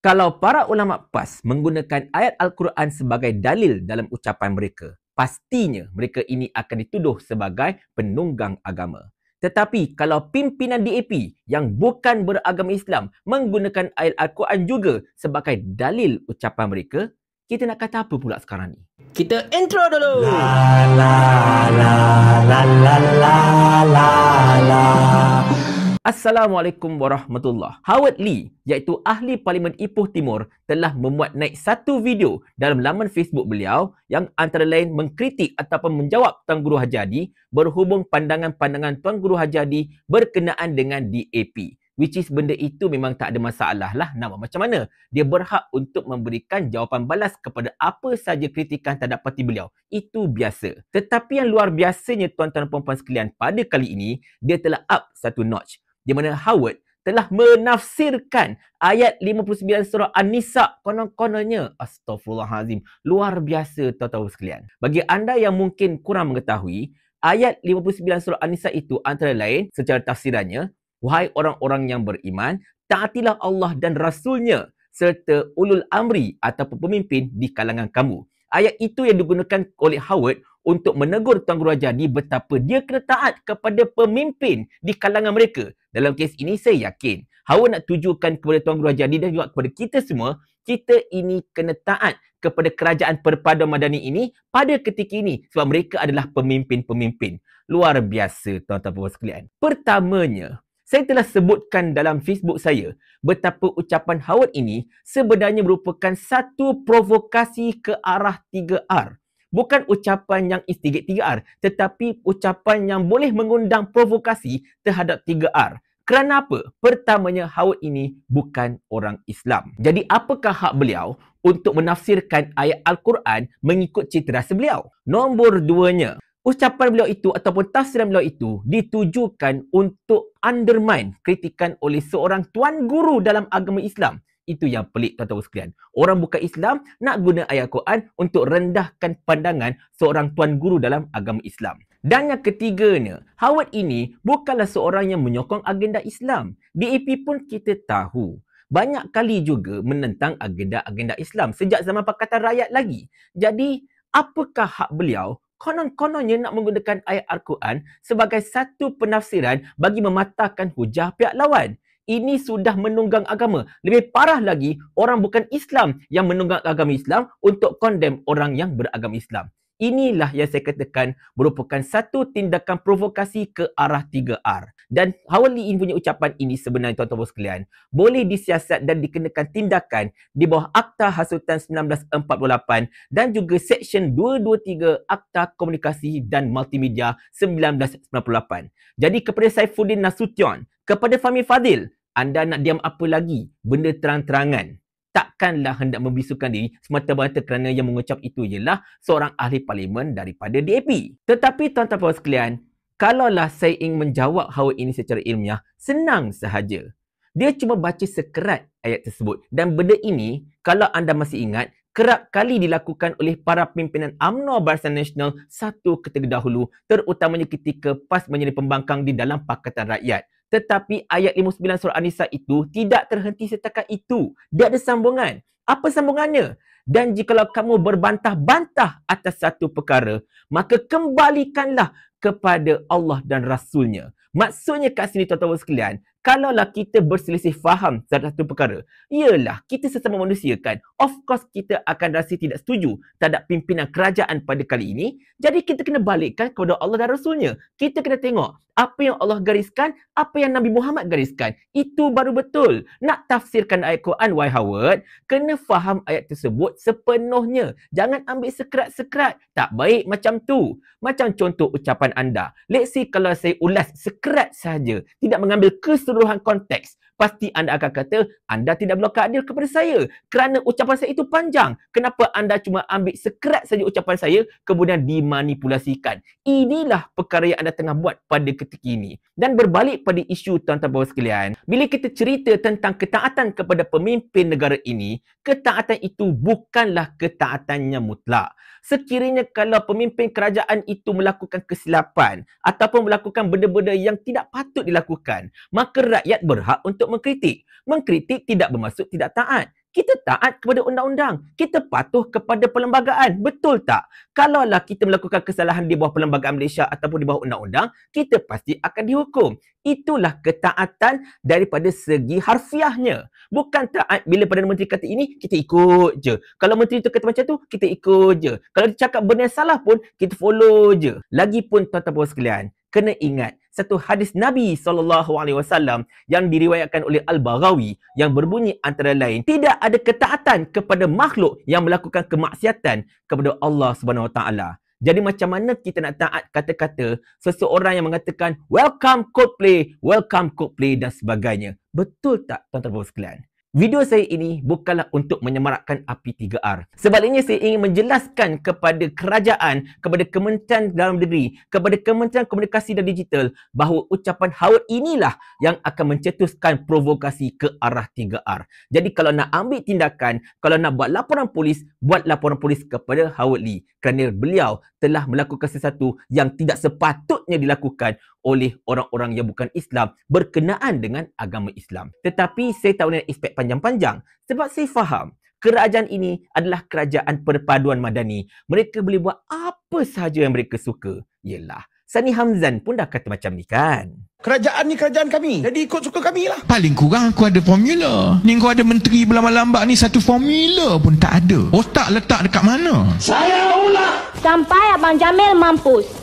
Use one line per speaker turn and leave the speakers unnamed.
Kalau para ulama PAS menggunakan ayat Al-Quran sebagai dalil dalam ucapan mereka, pastinya mereka ini akan dituduh sebagai penunggang agama. Tetapi kalau pimpinan DAP yang bukan beragama Islam menggunakan ayat Al-Quran juga sebagai dalil ucapan mereka, kita nak kata apa pula sekarang ni? Kita intro dulu. La la la la la la la la. Assalamualaikum warahmatullahi Howard Lee, iaitu ahli Parlimen Ipoh Timur, telah memuat naik satu video dalam laman Facebook beliau yang antara lain mengkritik ataupun menjawab Tuan Guru Haji Hadi berhubung pandangan-pandangan Tuan Guru Haji Hadi berkenaan dengan DAP. Which is benda itu memang tak ada masalah lah. Nama macam mana? Dia berhak untuk memberikan jawapan balas kepada apa sahaja kritikan terhadap parti beliau. Itu biasa. Tetapi yang luar biasanya tuan-tuan dan puan-puan sekalian pada kali ini, dia telah up satu notch di mana Howard telah menafsirkan ayat 59 surah An-Nisa konon-kononnya astagfirullahalazim luar biasa tuan tahu sekalian bagi anda yang mungkin kurang mengetahui ayat 59 surah An-Nisa itu antara lain secara tafsirannya wahai orang-orang yang beriman taatilah Allah dan rasulnya serta ulul amri ataupun pemimpin di kalangan kamu ayat itu yang digunakan oleh Howard untuk menegur Tuan Guru Ajar di betapa dia kena taat kepada pemimpin di kalangan mereka. Dalam kes ini saya yakin Hawa nak tujukan kepada Tuan Guru Ajar di dan juga kepada kita semua, kita ini kena taat kepada kerajaan perpaduan madani ini pada ketika ini sebab mereka adalah pemimpin-pemimpin. Luar biasa tuan-tuan puan sekalian. Pertamanya, saya telah sebutkan dalam Facebook saya betapa ucapan Howard ini sebenarnya merupakan satu provokasi ke arah 3R bukan ucapan yang instigate 3R tetapi ucapan yang boleh mengundang provokasi terhadap 3R. Kerana apa? Pertamanya Howard ini bukan orang Islam. Jadi apakah hak beliau untuk menafsirkan ayat Al-Quran mengikut citra sebeliau? Nombor duanya, ucapan beliau itu ataupun tafsiran beliau itu ditujukan untuk undermine kritikan oleh seorang tuan guru dalam agama Islam itu yang pelik tuan-tuan sekalian. Orang bukan Islam nak guna ayat Quran untuk rendahkan pandangan seorang tuan guru dalam agama Islam. Dan yang ketiganya, Howard ini bukanlah seorang yang menyokong agenda Islam. DAP pun kita tahu banyak kali juga menentang agenda-agenda Islam sejak zaman Pakatan Rakyat lagi. Jadi, apakah hak beliau konon-kononnya nak menggunakan ayat Al-Quran sebagai satu penafsiran bagi mematahkan hujah pihak lawan? ini sudah menunggang agama. Lebih parah lagi, orang bukan Islam yang menunggang agama Islam untuk condemn orang yang beragama Islam. Inilah yang saya katakan merupakan satu tindakan provokasi ke arah 3R. Dan Howard Lee punya ucapan ini sebenarnya tuan-tuan bos sekalian boleh disiasat dan dikenakan tindakan di bawah Akta Hasutan 1948 dan juga Seksyen 223 Akta Komunikasi dan Multimedia 1998. Jadi kepada Saifuddin Nasution, kepada Fahmi Fadil, anda nak diam apa lagi? Benda terang-terangan takkanlah hendak membisukan diri semata-mata kerana yang mengucap itu ialah seorang ahli parlimen daripada DAP. Tetapi tuan-tuan puan sekalian, kalaulah saya ingin menjawab hawa ini secara ilmiah, senang sahaja. Dia cuma baca sekerat ayat tersebut dan benda ini kalau anda masih ingat kerap kali dilakukan oleh para pimpinan UMNO Barisan Nasional satu ketika dahulu terutamanya ketika PAS menjadi pembangkang di dalam Pakatan Rakyat. Tetapi ayat 59 surah An-Nisa itu tidak terhenti setakat itu. Dia ada sambungan. Apa sambungannya? Dan jikalau kamu berbantah-bantah atas satu perkara, maka kembalikanlah kepada Allah dan Rasulnya. Maksudnya kat sini tuan-tuan sekalian, kalaulah kita berselisih faham terhadap satu perkara, ialah kita sesama manusia kan, of course kita akan rasa tidak setuju terhadap pimpinan kerajaan pada kali ini, jadi kita kena balikkan kepada Allah dan Rasulnya. Kita kena tengok apa yang Allah gariskan, apa yang Nabi Muhammad gariskan. Itu baru betul. Nak tafsirkan ayat Quran, why Howard, kena faham ayat tersebut sepenuhnya. Jangan ambil sekerat-sekerat. Tak baik macam tu. Macam contoh ucapan anda. Let's see kalau saya ulas sekerat saja, Tidak mengambil keseluruhan Suluhan Context. pasti anda akan kata anda tidak berlaku adil kepada saya kerana ucapan saya itu panjang. Kenapa anda cuma ambil sekerat saja ucapan saya kemudian dimanipulasikan. Inilah perkara yang anda tengah buat pada ketika ini. Dan berbalik pada isu tuan-tuan bawah sekalian, bila kita cerita tentang ketaatan kepada pemimpin negara ini, ketaatan itu bukanlah ketaatannya mutlak. Sekiranya kalau pemimpin kerajaan itu melakukan kesilapan ataupun melakukan benda-benda yang tidak patut dilakukan, maka rakyat berhak untuk mengkritik. Mengkritik tidak bermaksud tidak taat. Kita taat kepada undang-undang. Kita patuh kepada perlembagaan. Betul tak? Kalaulah kita melakukan kesalahan di bawah perlembagaan Malaysia ataupun di bawah undang-undang, kita pasti akan dihukum. Itulah ketaatan daripada segi harfiahnya. Bukan taat bila Perdana Menteri kata ini, kita ikut je. Kalau Menteri itu kata macam tu, kita ikut je. Kalau dia cakap benda salah pun, kita follow je. Lagipun tuan-tuan puan sekalian, kena ingat, satu hadis Nabi SAW yang diriwayatkan oleh Al-Baghawi yang berbunyi antara lain tidak ada ketaatan kepada makhluk yang melakukan kemaksiatan kepada Allah Subhanahu wa taala. Jadi macam mana kita nak taat kata-kata seseorang yang mengatakan welcome Coldplay, welcome Coldplay dan sebagainya. Betul tak tuan-tuan sekalian? Video saya ini bukanlah untuk menyemarakkan api 3R. Sebaliknya saya ingin menjelaskan kepada kerajaan, kepada Kementerian Dalam Negeri, kepada Kementerian Komunikasi dan Digital bahawa ucapan Howard inilah yang akan mencetuskan provokasi ke arah 3R. Jadi kalau nak ambil tindakan, kalau nak buat laporan polis, buat laporan polis kepada Howard Lee kerana beliau telah melakukan sesuatu yang tidak sepatutnya dilakukan oleh orang-orang yang bukan Islam berkenaan dengan agama Islam. Tetapi saya tak boleh expect panjang-panjang sebab saya faham kerajaan ini adalah kerajaan perpaduan madani. Mereka boleh buat apa sahaja yang mereka suka. Yelah, Sani Hamzan pun dah kata macam ni kan. Kerajaan ni kerajaan kami. Jadi ikut suka kami lah. Paling kurang aku ada formula. Ni kau ada menteri berlambak-lambak ni satu formula pun tak ada. Otak letak dekat mana? Saya ulang. Sampai Abang Jamil mampus.